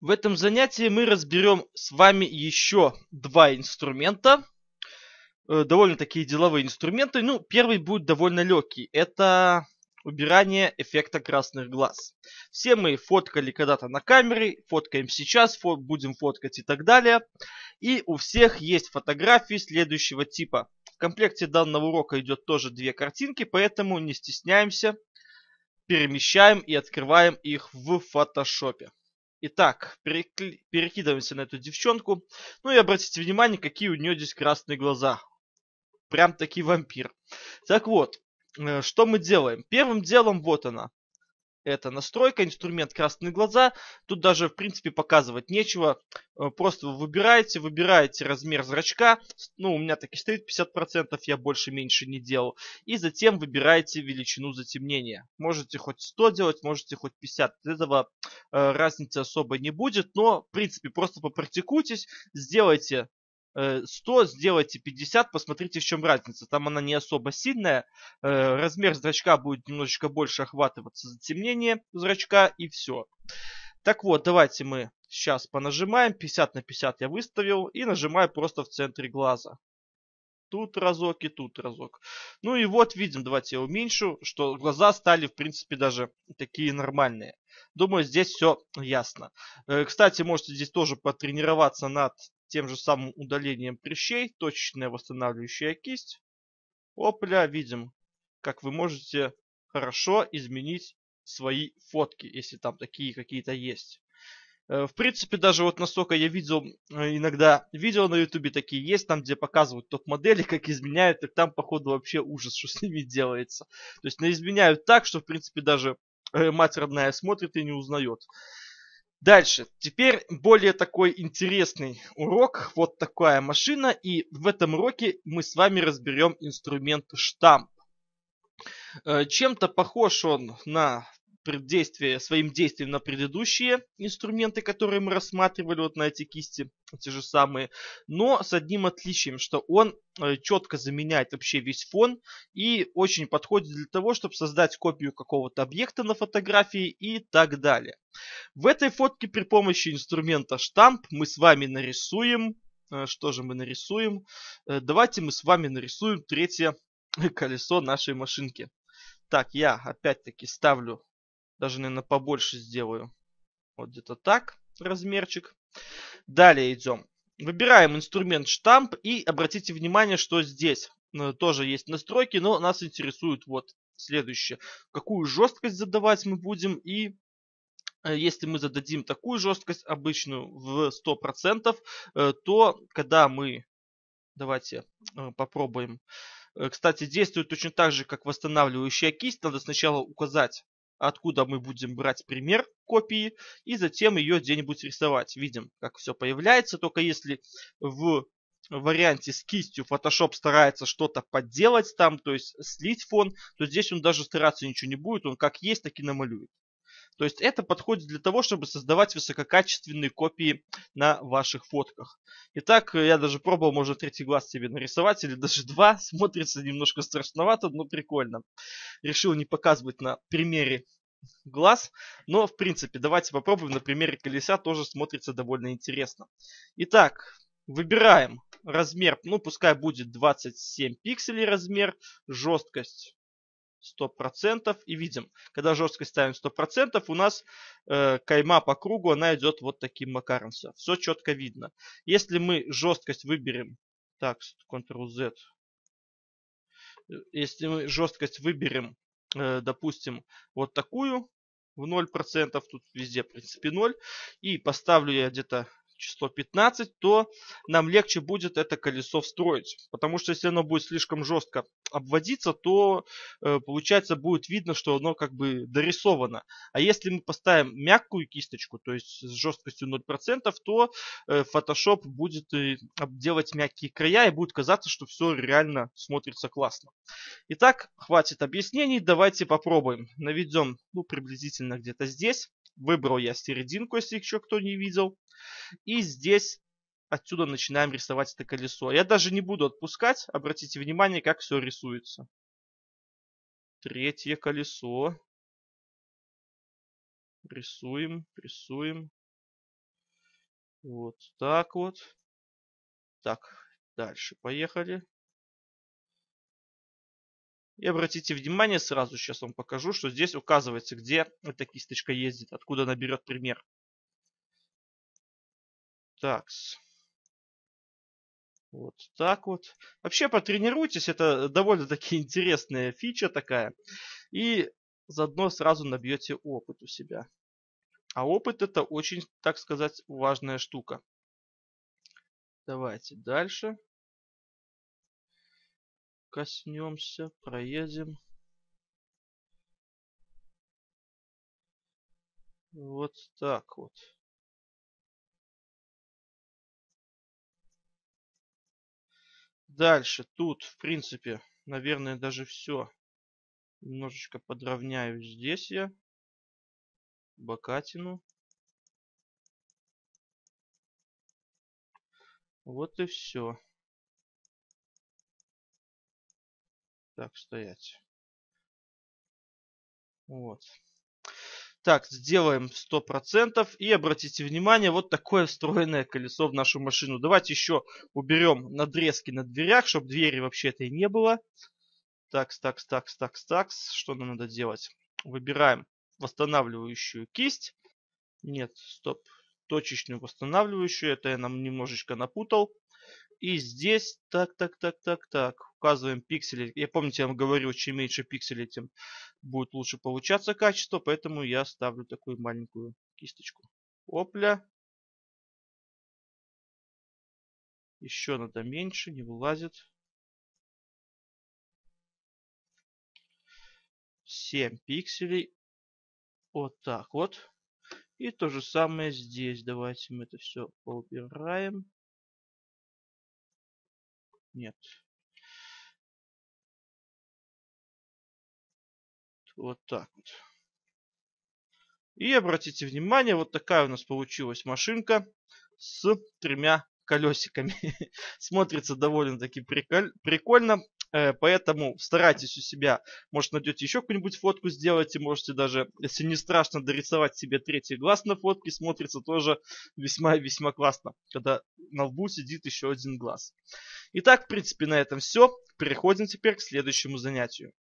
В этом занятии мы разберем с вами еще два инструмента, э, довольно такие деловые инструменты. Ну, первый будет довольно легкий. Это убирание эффекта красных глаз. Все мы фоткали когда-то на камере, фоткаем сейчас, фо будем фоткать и так далее. И у всех есть фотографии следующего типа. В комплекте данного урока идет тоже две картинки, поэтому не стесняемся, перемещаем и открываем их в фотошопе. Итак, перекли... перекидываемся на эту девчонку. Ну и обратите внимание, какие у нее здесь красные глаза. Прям таки вампир. Так вот, э, что мы делаем? Первым делом вот она это настройка, инструмент красные глаза. Тут даже, в принципе, показывать нечего. Э, просто вы выбираете, выбираете размер зрачка. Ну, у меня так и стоит 50%, я больше-меньше не делал. И затем выбираете величину затемнения. Можете хоть 100 делать, можете хоть 50. От этого э, разницы особо не будет. Но, в принципе, просто попрактикуйтесь. Сделайте 100 э, сделайте 50, посмотрите в чем разница. Там она не особо сильная. Э, размер зрачка будет немножечко больше охватываться затемнение зрачка и все. Так вот, давайте мы сейчас понажимаем. 50 на 50 я выставил и нажимаю просто в центре глаза. Тут разок и тут разок. Ну и вот видим, давайте я уменьшу, что глаза стали в принципе даже такие нормальные. Думаю, здесь все ясно. Э, кстати, можете здесь тоже потренироваться над тем же самым удалением прыщей, точечная восстанавливающая кисть. Опля, видим, как вы можете хорошо изменить свои фотки, если там такие какие-то есть. Э, в принципе, даже вот настолько я видел, э, иногда видео на ютубе такие есть, там где показывают топ-модели, как изменяют, так там походу вообще ужас, что с ними делается. То есть на изменяют так, что в принципе даже э, мать родная смотрит и не узнает. Дальше. Теперь более такой интересный урок. Вот такая машина. И в этом уроке мы с вами разберем инструмент штамп. Э, чем-то похож он на действие, своим действием на предыдущие инструменты, которые мы рассматривали вот на эти кисти, те же самые, но с одним отличием, что он э, четко заменяет вообще весь фон и очень подходит для того, чтобы создать копию какого-то объекта на фотографии и так далее. В этой фотке при помощи инструмента штамп мы с вами нарисуем, э, что же мы нарисуем? Э, давайте мы с вами нарисуем третье колесо нашей машинки. Так, я опять-таки ставлю даже, наверное, побольше сделаю. Вот где-то так размерчик. Далее идем. Выбираем инструмент штамп и обратите внимание, что здесь э, тоже есть настройки, но нас интересует вот следующее. Какую жесткость задавать мы будем и э, если мы зададим такую жесткость обычную в 100%, э, то когда мы... Давайте попробуем. Кстати, действует точно так же, как восстанавливающая кисть. Надо сначала указать откуда мы будем брать пример копии и затем ее где-нибудь рисовать. Видим, как все появляется, только если в варианте с кистью Photoshop старается что-то подделать там, то есть слить фон, то здесь он даже стараться ничего не будет, он как есть, так и намалюет. То есть это подходит для того, чтобы создавать высококачественные копии на ваших фотках. Итак, я даже пробовал, может, третий глаз себе нарисовать, или даже два. Смотрится немножко страшновато, но прикольно. Решил не показывать на примере глаз. Но, в принципе, давайте попробуем на примере колеса, тоже смотрится довольно интересно. Итак, выбираем размер, ну пускай будет 27 пикселей размер, жесткость 100% и видим. Когда жесткость ставим 100%, у нас э, кайма по кругу, она идет вот таким макаром. Все, все четко видно. Если мы жесткость выберем, так, Ctrl-Z, э, если мы жесткость выберем, э, допустим, вот такую, в 0%, тут везде, в принципе, 0, и поставлю я где-то число 15, то нам легче будет это колесо встроить. Потому что если оно будет слишком жестко обводиться, то э, получается будет видно, что оно как бы дорисовано. А если мы поставим мягкую кисточку, то есть с жесткостью 0%, то э, Photoshop будет э, делать мягкие края и будет казаться, что все реально смотрится классно. Итак, хватит объяснений, давайте попробуем. Наведем ну, приблизительно где-то здесь. Выбрал я серединку, если еще кто не видел. И здесь отсюда начинаем рисовать это колесо. Я даже не буду отпускать, обратите внимание, как все рисуется. Третье колесо. Рисуем, рисуем. Вот так вот. Так, дальше поехали. И обратите внимание, сразу сейчас вам покажу, что здесь указывается, где эта кисточка ездит, откуда она берет пример. Так. Вот так вот. Вообще потренируйтесь, это довольно-таки интересная фича такая. И заодно сразу набьете опыт у себя. А опыт это очень, так сказать, важная штука. Давайте дальше. Коснемся, проедем. Вот так вот. Дальше тут, в принципе, наверное, даже все. Немножечко подровняю здесь я. Бакатину. Вот и все. Так, стоять. Вот. Так, сделаем 100%. И обратите внимание, вот такое встроенное колесо в нашу машину. Давайте еще уберем надрезки на дверях, чтобы двери вообще-то и не было. Так, так, так, так, так, Что нам надо делать? Выбираем восстанавливающую кисть. Нет, стоп. Точечную восстанавливающую. Это я нам немножечко напутал. И здесь, так, так, так, так, так указываем пиксели. Я помню, я вам говорил, чем меньше пикселей, тем будет лучше получаться качество, поэтому я ставлю такую маленькую кисточку. Опля. Еще надо меньше, не вылазит. 7 пикселей. Вот так вот. И то же самое здесь. Давайте мы это все поубираем. Нет, Вот так вот. И обратите внимание, вот такая у нас получилась машинка с тремя колесиками. Смотрится довольно-таки приколь... прикольно. Э, поэтому старайтесь у себя, может найдете еще какую-нибудь фотку, сделайте, можете даже, если не страшно, дорисовать себе третий глаз на фотке, смотрится тоже весьма-весьма классно, когда на лбу сидит еще один глаз. Итак, в принципе, на этом все. Переходим теперь к следующему занятию.